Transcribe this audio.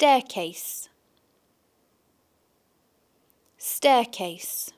staircase staircase